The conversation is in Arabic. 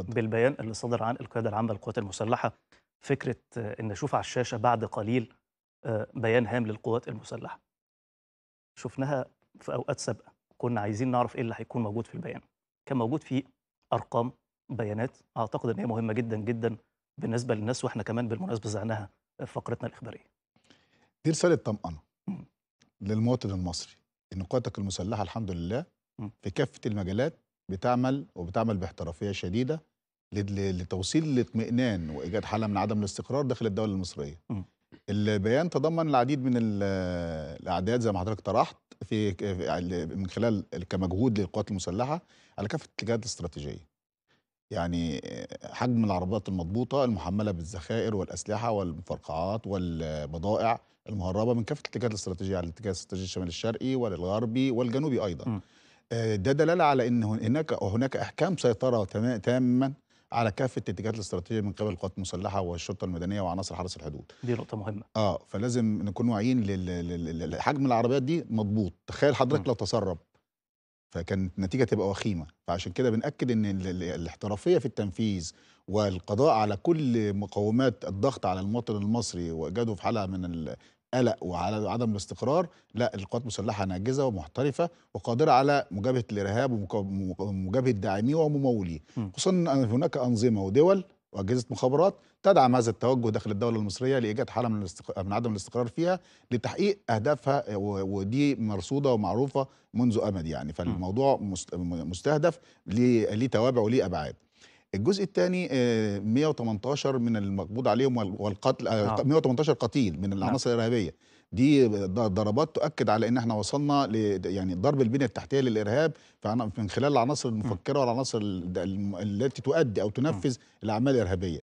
بالبيان اللي صدر عن القيادة العامة للقوات المسلحة فكرة آه، إن نشوف على الشاشة بعد قليل آه، بيان هام للقوات المسلحة شفناها في أوقات سابقة كنا عايزين نعرف إيه اللي هيكون موجود في البيان كان موجود فيه أرقام بيانات أعتقد إن هي مهمة جدا جدا بالنسبة للناس وإحنا كمان بالمناسبة زعناها في آه، فقرتنا الإخبارية دي رسالة طمأنة للمواطن المصري إن قواتك المسلحة الحمد لله في كافة المجالات بتعمل وبتعمل باحترافيه شديده لتوصيل الاطمئنان وايجاد حاله من عدم الاستقرار داخل الدوله المصريه. البيان تضمن العديد من الاعداد زي ما حضرتك طرحت في من خلال كمجهود للقوات المسلحه على كافه الاتجاهات الاستراتيجيه. يعني حجم العربيات المضبوطه المحمله بالذخائر والاسلحه والمفرقعات والبضائع المهربه من كافه الاتجاهات الاستراتيجيه على الاتجاه الاستراتيجي الشمال الشرقي والغربي والجنوبي ايضا. م. آه، ده دلاله على ان هناك هناك احكام سيطره تاما على كافه الاتجاهات الاستراتيجيه من قبل القوات المسلحه والشرطه المدنيه وعناصر حرس الحدود. دي نقطه مهمه. اه فلازم نكون واعيين لحجم العربيات دي مضبوط، تخيل حضرتك لو تسرب فكانت النتيجه تبقى وخيمه فعشان كده بناكد ان الاحترافيه في التنفيذ والقضاء على كل مقومات الضغط على المواطن المصري وايجاده في حاله من القلق وعلى عدم الاستقرار لا القوات المسلحه ناجزه ومحترفه وقادره على مجابهه الارهاب ومجابهه داعميه ومموليه خصوصا ان هناك انظمه ودول واجهزه مخابرات تدعم هذا التوجه داخل الدوله المصريه لايجاد حاله من, الاستق... من عدم الاستقرار فيها لتحقيق اهدافها و... ودي مرصوده ومعروفه منذ امد يعني فالموضوع مستهدف ليه, توابع وليه ابعاد. الجزء الثاني 118 آه، من المقبوض عليهم والقتل 118 آه، نعم. قتيل من العناصر نعم. الارهابيه دي ضربات تؤكد على ان احنا وصلنا ل يعني ضرب البنيه التحتيه للارهاب من خلال العناصر المفكره والعناصر التي تؤدي او تنفذ الاعمال الارهابيه